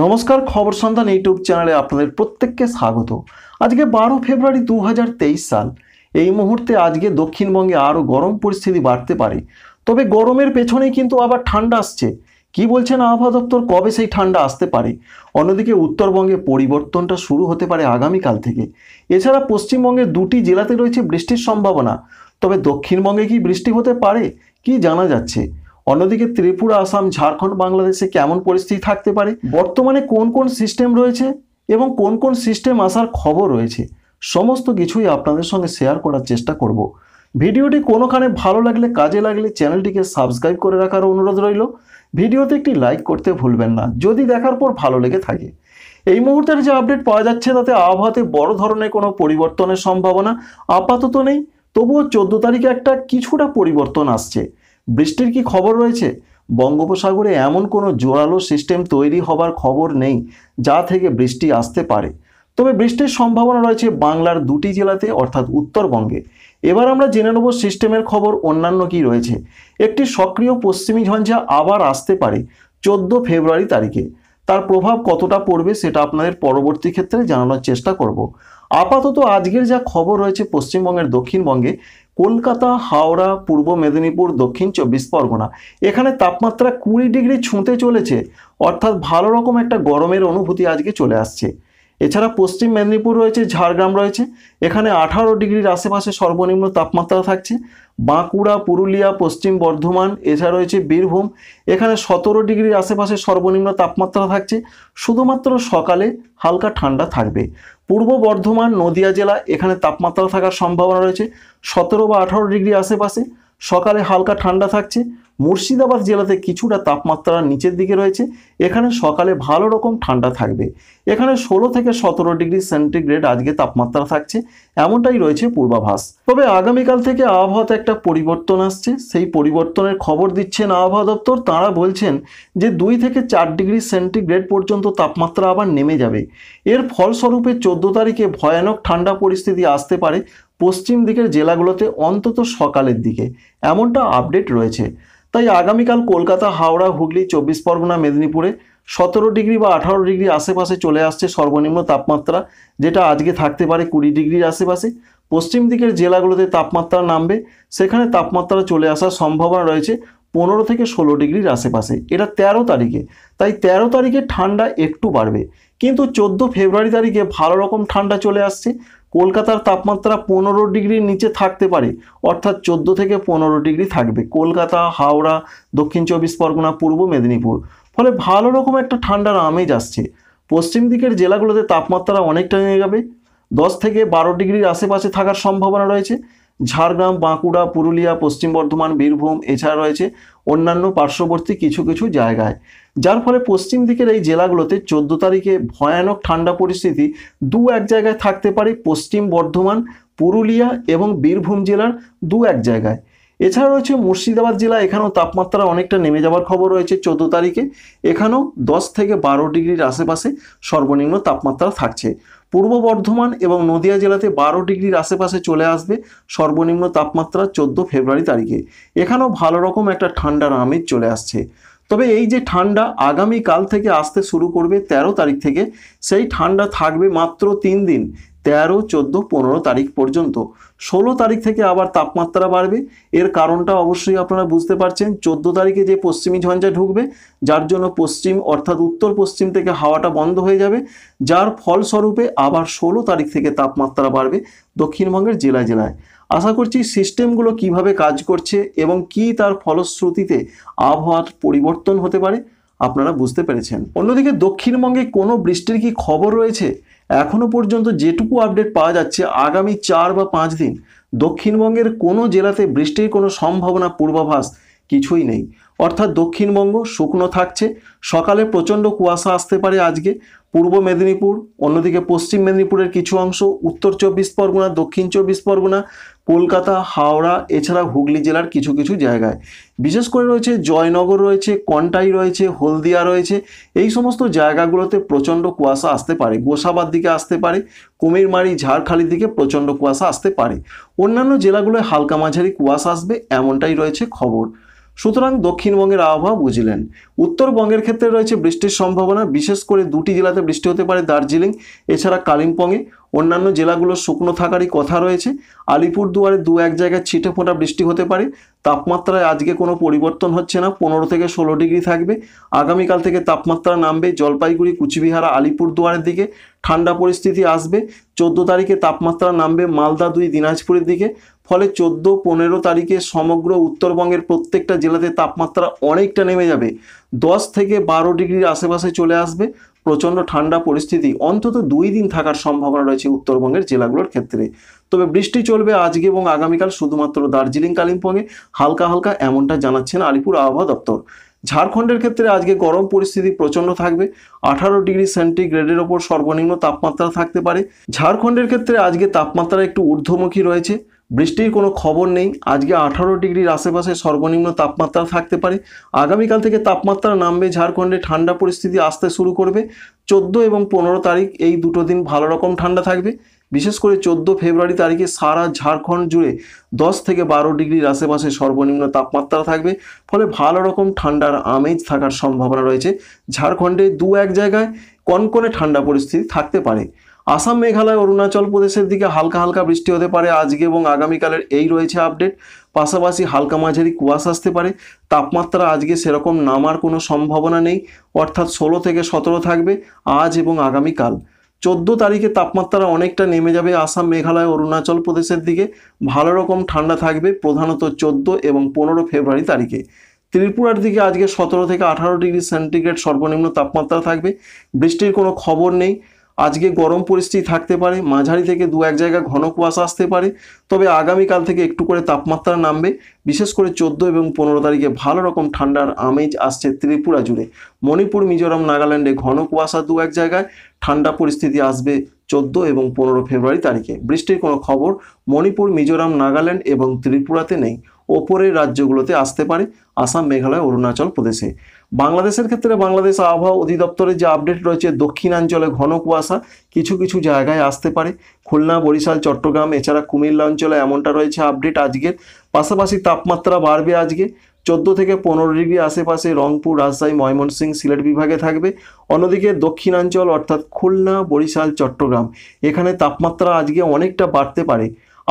নমস্কার খবর সন্ধান ইউটিউব চ্যানেলে আপনাদের প্রত্যেককে স্বাগত আজকে বারো ফেব্রুয়ারি দু সাল এই মুহূর্তে আজকে দক্ষিণবঙ্গে আরও গরম পরিস্থিতি বাড়তে পারে তবে গরমের পেছনে কিন্তু আবার ঠান্ডা আসছে কি বলছেন আবহাওয়া দপ্তর কবে সেই ঠান্ডা আসতে পারে অন্যদিকে উত্তরবঙ্গে পরিবর্তনটা শুরু হতে পারে আগামীকাল থেকে এছাড়া পশ্চিমবঙ্গের দুটি জেলাতে রয়েছে বৃষ্টির সম্ভাবনা তবে দক্ষিণবঙ্গে কি বৃষ্টি হতে পারে কি জানা যাচ্ছে অন্যদিকে ত্রিপুরা আসাম ঝাড়খণ্ড বাংলাদেশে কেমন পরিস্থিতি থাকতে পারে বর্তমানে কোন কোন সিস্টেম রয়েছে এবং কোন কোন সিস্টেম আসার খবর রয়েছে সমস্ত কিছুই আপনাদের সঙ্গে শেয়ার করার চেষ্টা করব ভিডিওটি কোনোখানে ভালো লাগলে কাজে লাগলে চ্যানেলটিকে সাবস্ক্রাইব করে রাখার অনুরোধ রইল ভিডিওতে একটি লাইক করতে ভুলবেন না যদি দেখার পর ভালো লেগে থাকে এই মুহূর্তের যে আপডেট পাওয়া যাচ্ছে তাতে আবহাওয়াতে বড় ধরনের কোনো পরিবর্তনের সম্ভাবনা আপাতত নেই তবুও চোদ্দ তারিখে একটা কিছুটা পরিবর্তন আসছে বৃষ্টির কি খবর রয়েছে বঙ্গোপসাগরে এমন কোনো জোরালো সিস্টেম তৈরি হবার খবর নেই যা থেকে বৃষ্টি আসতে পারে তবে বৃষ্টির সম্ভাবনা রয়েছে বাংলার দুটি জেলাতে অর্থাৎ উত্তরবঙ্গে এবার আমরা জেনে নেব সিস্টেমের খবর অন্যান্য কি রয়েছে একটি সক্রিয় পশ্চিমী ঝঞ্ঝা আবার আসতে পারে চোদ্দ ফেব্রুয়ারি তারিখে তার প্রভাব কতটা পড়বে সেটা আপনাদের পরবর্তী ক্ষেত্রে জানানোর চেষ্টা করব আপাতত আজকের যা খবর রয়েছে পশ্চিমবঙ্গের দক্ষিণবঙ্গে কলকাতা হাওড়া পূর্ব মেদিনীপুর দক্ষিণ চব্বিশ পরগনা এখানে তাপমাত্রা কুড়ি ডিগ্রি ছুঁতে চলেছে অর্থাৎ ভালো রকম একটা গরমের অনুভূতি আজকে চলে আসছে এছাড়া পশ্চিম মেদিনীপুর রয়েছে ঝাড়গ্রাম রয়েছে এখানে আঠারো ডিগ্রির আশেপাশে সর্বনিম্ন তাপমাত্রা থাকছে বাঁকুড়া পুরুলিয়া পশ্চিম বর্ধমান এছাড়া রয়েছে বীরভূম এখানে সতেরো ডিগ্রির আশেপাশে সর্বনিম্ন তাপমাত্রা থাকছে শুধুমাত্র সকালে হালকা ঠান্ডা থাকবে পূর্ব বর্ধমান নদিয়া জেলা এখানে তাপমাত্রা থাকার সম্ভাবনা রয়েছে সতেরো বা আঠারো ডিগ্রি আশেপাশে সকালে হালকা ঠান্ডা থাকছে মুর্শিদাবাদ জেলাতে কিছুটা তাপমাত্রা নিচের দিকে রয়েছে এখানে সকালে ভালো রকম ঠান্ডা থাকবে এখানে ষোলো থেকে সতেরো ডিগ্রি সেন্টিগ্রেড আজকে তাপমাত্রা থাকছে এমনটাই রয়েছে পূর্বাভাস তবে আগামীকাল থেকে আবহাওয়াতে একটা পরিবর্তন আসছে সেই পরিবর্তনের খবর দিচ্ছেন আবহাওয়া দপ্তর তাঁরা বলছেন যে দুই থেকে চার ডিগ্রি সেন্টিগ্রেড পর্যন্ত তাপমাত্রা আবার নেমে যাবে এর ফলস্বরূপে চোদ্দো তারিখে ভয়ানক ঠান্ডা পরিস্থিতি আসতে পারে পশ্চিম দিকের জেলাগুলোতে অন্তত সকালের দিকে এমনটা আপডেট রয়েছে তাই আগামীকাল কলকাতা হাওড়া হুগলি চব্বিশ পরগনা মেদিনীপুরে সতেরো ডিগ্রি বা আঠারো ডিগ্রি আশেপাশে চলে আসছে সর্বনিম্ন তাপমাত্রা যেটা আজকে থাকতে পারে কুড়ি ডিগ্রির আশেপাশে পশ্চিম দিকের জেলাগুলোতে তাপমাত্রা নামবে সেখানে তাপমাত্রা চলে আসার সম্ভাবনা রয়েছে পনেরো থেকে ষোলো ডিগ্রির আশেপাশে এটা ১৩ তারিখে তাই ১৩ তারিখে ঠান্ডা একটু বাড়বে কিন্তু চোদ্দ ফেব্রুয়ারি তারিখে ভালো রকম ঠান্ডা চলে আসছে কলকাতার তাপমাত্রা পনেরো ডিগ্রির নিচে থাকতে পারে অর্থাৎ চোদ্দ থেকে পনেরো ডিগ্রি থাকবে কলকাতা হাওড়া দক্ষিণ চব্বিশ পরগনা পূর্ব মেদিনীপুর ফলে ভালো রকম একটা ঠান্ডার আমেজ আসছে পশ্চিম দিকের জেলাগুলোতে তাপমাত্রা অনেকটা নেমে যাবে দশ থেকে বারো ডিগ্রির আশেপাশে থাকার সম্ভাবনা রয়েছে ঝাড়গ্রাম বাঁকুড়া পুরুলিয়া পশ্চিম বর্ধমান বীরভূম এছাড়া রয়েছে অন্যান্য পার্শ্ববর্তী কিছু কিছু জায়গায় যার ফলে পশ্চিম দিকের এই জেলাগুলোতে চোদ্দ তারিখে ভয়ানক ঠান্ডা পরিস্থিতি দু এক জায়গায় থাকতে পারে পশ্চিম বর্ধমান পুরুলিয়া এবং বীরভূম জেলার দু এক জায়গায় এছাড়া রয়েছে মুর্শিদাবাদ জেলা এখানেও তাপমাত্রা অনেকটা নেমে যাওয়ার খবর রয়েছে চোদ্দ তারিখে এখানেও দশ থেকে বারো ডিগ্রির আশেপাশে সর্বনিম্ন তাপমাত্রা থাকছে পূর্ব বর্ধমান এবং নদিয়া জেলাতে বারো ডিগ্রির আশেপাশে চলে আসবে সর্বনিম্ন তাপমাত্রা চোদ্দ ফেব্রুয়ারি তারিখে এখানেও ভালো রকম একটা ঠান্ডার আমেজ চলে আসছে তবে এই যে ঠান্ডা আগামী কাল থেকে আসতে শুরু করবে ১৩ তারিখ থেকে সেই ঠান্ডা থাকবে মাত্র তিন দিন তেরো চোদ্দো পনেরো তারিখ পর্যন্ত ষোলো তারিখ থেকে আবার তাপমাত্রা বাড়বে এর কারণটা অবশ্যই আপনারা বুঝতে পারছেন চোদ্দো তারিখে যে পশ্চিমী ঝঞ্ঝা ঢুকবে যার জন্য পশ্চিম অর্থাৎ উত্তর পশ্চিম থেকে হাওয়াটা বন্ধ হয়ে যাবে যার ফলস্বরূপে আবার ষোলো তারিখ থেকে তাপমাত্রা বাড়বে দক্ষিণবঙ্গের জেলায় জেলায় আশা করছি সিস্টেমগুলো কিভাবে কাজ করছে এবং কি তার ফলশ্রুতিতে আবহাওয়ার পরিবর্তন হতে পারে আপনারা বুঝতে পেরেছেন অন্যদিকে দক্ষিণবঙ্গে কোনো বৃষ্টির কি খবর রয়েছে এখনও পর্যন্ত যেটুকু আপডেট পাওয়া যাচ্ছে আগামী চার বা পাঁচ দিন দক্ষিণবঙ্গের কোনো জেলাতে বৃষ্টির কোনো সম্ভাবনা পূর্বাভাস কিছুই নেই অর্থাৎ দক্ষিণবঙ্গ শুকনো থাকছে সকালে প্রচণ্ড কুয়াশা আসতে পারে আজকে পূর্ব মেদিনীপুর অন্যদিকে পশ্চিম মেদিনীপুরের কিছু অংশ উত্তর চব্বিশ পরগনা দক্ষিণ চব্বিশ পরগনা কলকাতা হাওড়া এছাড়া হুগলি জেলার কিছু কিছু জায়গায় বিশেষ করে রয়েছে জয়নগর রয়েছে কন্টাই রয়েছে হলদিয়া রয়েছে এই সমস্ত জায়গাগুলোতে প্রচণ্ড কুয়াশা আসতে পারে গোসাবার দিকে আসতে পারে কুমিরমারি ঝাড়খালির দিকে প্রচণ্ড কুয়াশা আসতে পারে অন্যান্য জেলাগুলোয় হালকা মাঝারি কুয়াশা আসবে এমনটাই রয়েছে খবর সুতরাং দক্ষিণবঙ্গের আবহাওয়া বুঝলেন উত্তরবঙ্গের ক্ষেত্রে রয়েছে বৃষ্টির সম্ভাবনা বিশেষ করে দুটি জেলাতে বৃষ্টি হতে পারে দার্জিলিং এছাড়া কালিম্পংয়ে অন্যান্য জেলাগুলো শুকনো থাকারই কথা রয়েছে আলিপুরদুয়ারে দু এক জায়গায় ছিটে ফোঁটা বৃষ্টি হতে পারে তাপমাত্রায় আজকে কোনো পরিবর্তন হচ্ছে না পনেরো থেকে ষোলো ডিগ্রি থাকবে আগামীকাল থেকে তাপমাত্রা নামবে জলপাইগুড়ি কুচবিহার আলিপুরদুয়ারের দিকে ঠান্ডা পরিস্থিতি আসবে চোদ্দ তারিখে তাপমাত্রা নামবে মালদা দুই দিনাজপুরের দিকে ফলে চোদ্দ পনেরো তারিখে সমগ্র উত্তরবঙ্গের প্রত্যেকটা জেলাতে তাপমাত্রা অনেকটা নেমে যাবে দশ থেকে বারো ডিগ্রির আশেপাশে চলে আসবে প্রচণ্ড ঠান্ডা পরিস্থিতি অন্তত দুই দিন থাকার সম্ভাবনা রয়েছে উত্তরবঙ্গের জেলাগুলোর ক্ষেত্রে তবে বৃষ্টি চলবে আজকে এবং আগামীকাল শুধুমাত্র দার্জিলিং কালিম্পংয়ে হালকা হালকা এমনটা জানাচ্ছেন আলিপুর আবহাওয়া দপ্তর ঝাড়খণ্ডের ক্ষেত্রে আজকে গরম পরিস্থিতি প্রচণ্ড থাকবে আঠারো ডিগ্রি সেন্টিগ্রেডের ওপর সর্বনিম্ন তাপমাত্রা থাকতে পারে ঝাড়খণ্ডের ক্ষেত্রে আজকে তাপমাত্রা একটু ঊর্ধ্বমুখী রয়েছে বৃষ্টির কোনো খবর নেই আজকে আঠারো ডিগ্রির আশেপাশে সর্বনিম্ন তাপমাত্রা থাকতে পারে আগামীকাল থেকে তাপমাত্রা নামবে ঝাড়খণ্ডে ঠান্ডা পরিস্থিতি আসতে শুরু করবে চোদ্দো এবং পনেরো তারিখ এই দুটো দিন ভালো রকম ঠান্ডা থাকবে বিশেষ করে চোদ্দ ফেব্রুয়ারি তারিখে সারা ঝাড়খণ্ড জুড়ে দশ থেকে বারো ডিগ্রির আশেপাশে সর্বনিম্ন তাপমাত্রা থাকবে ফলে ভালো রকম ঠান্ডার আমেজ থাকার সম্ভাবনা রয়েছে ঝাড়খণ্ডে দু এক জায়গায় কনকনে ঠান্ডা পরিস্থিতি থাকতে পারে আসাম মেঘালয় অরুণাচল প্রদেশের দিকে হালকা হালকা বৃষ্টি হতে পারে আজকে এবং আগামীকালের এই রয়েছে আপডেট পাশাপাশি হালকা মাঝারি কুয়াশা আসতে পারে তাপমাত্রা আজকে সেরকম নামার কোনো সম্ভাবনা নেই অর্থাৎ ষোলো থেকে সতেরো থাকবে আজ এবং আগামীকাল চোদ্দ তারিখে তাপমাত্রা অনেকটা নেমে যাবে আসাম মেঘালয় অরুণাচল প্রদেশের দিকে ভালো রকম ঠান্ডা থাকবে প্রধানত চোদ্দ এবং পনেরো ফেব্রুয়ারি তারিখে ত্রিপুরার দিকে আজকে সতেরো থেকে আঠারো ডিগ্রি সেন্টিগ্রেড সর্বনিম্ন তাপমাত্রা থাকবে বৃষ্টির কোনো খবর নেই আজকে গরম পরিস্থিতি থাকতে পারে মাঝারি থেকে দু এক জায়গায় ঘন কুয়াশা আসতে পারে তবে আগামীকাল থেকে একটু করে তাপমাত্রা নামবে বিশেষ করে চোদ্দো এবং পনেরো তারিখে ভালো রকম ঠান্ডার আমেজ আসছে ত্রিপুরা জুড়ে মণিপুর মিজোরাম নাগাল্যান্ডে ঘন কুয়াশা দু এক জায়গায় ঠান্ডা পরিস্থিতি আসবে চোদ্দো এবং পনেরো ফেব্রুয়ারি তারিখে বৃষ্টির কোনো খবর মণিপুর মিজোরাম নাগাল্যান্ড এবং ত্রিপুরাতে নেই ওপরের রাজ্যগুলোতে আসতে পারে আসাম মেঘালয় অরুণাচল প্রদেশে বাংলাদেশের ক্ষেত্রে বাংলাদেশ আবহাওয়া অধিদপ্তরের যে আপডেট রয়েছে দক্ষিণাঞ্চলে ঘন কুয়াশা কিছু কিছু জায়গায় আসতে পারে খুলনা বরিশাল চট্টগ্রাম এছাড়া কুমিল্লা অঞ্চলে এমনটা রয়েছে আপডেট আজকের পাশাপাশি তাপমাত্রা বাড়বে আজকে চোদ্দ থেকে পনেরো ডিগ্রি আশেপাশে রংপুর রাজশাহী ময়মনসিংহ সিলেট বিভাগে থাকবে অন্যদিকে দক্ষিণাঞ্চল অর্থাৎ খুলনা বরিশাল চট্টগ্রাম এখানে তাপমাত্রা আজকে অনেকটা বাড়তে পারে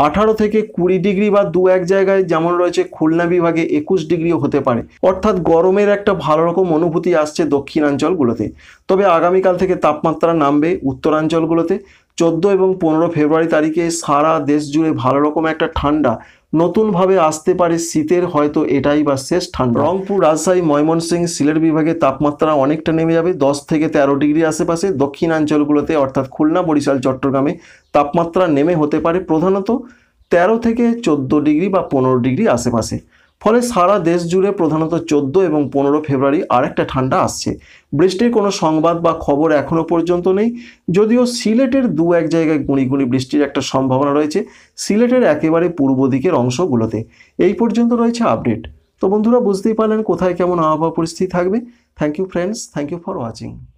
আঠারো থেকে কুড়ি ডিগ্রি বা দু এক জায়গায় যেমন রয়েছে খুলনা বিভাগে একুশ ডিগ্রিও হতে পারে অর্থাৎ গরমের একটা ভালো রকম অনুভূতি আসছে দক্ষিণাঞ্চলগুলোতে তবে আগামীকাল থেকে তাপমাত্রা নামবে উত্তরাঞ্চলগুলোতে চোদ্দো এবং পনেরো ফেব্রুয়ারি তারিখে সারা দেশ জুড়ে ভালো রকম একটা ঠান্ডা নতুনভাবে আসতে পারে শীতের হয়তো এটাই বা শেষ ঠান্ডা রংপুর রাজশাহী ময়মনসিংহ সিলেট বিভাগে তাপমাত্রা অনেকটা নেমে যাবে দশ থেকে তেরো ডিগ্রি আশেপাশে দক্ষিণাঞ্চলগুলোতে অর্থাৎ খুলনা বরিশাল চট্টগ্রামে তাপমাত্রা নেমে হতে পারে প্রধানত তেরো থেকে চোদ্দো ডিগ্রি বা পনেরো ডিগ্রি আশেপাশে ফলে সারা দেশ জুড়ে প্রধানত চোদ্দ এবং পনেরো ফেব্রুয়ারি আরেকটা ঠান্ডা আসছে বৃষ্টির কোনো সংবাদ বা খবর এখনও পর্যন্ত নেই যদিও সিলেটের দু এক জায়গায় গুঁড়ি বৃষ্টির একটা সম্ভাবনা রয়েছে সিলেটের একেবারে পূর্ব দিকের অংশগুলোতে এই পর্যন্ত রয়েছে আপডেট তো বন্ধুরা বুঝতেই পারলেন কোথায় কেমন আবহাওয়া পরিস্থিতি থাকবে thank you friends thank you for watching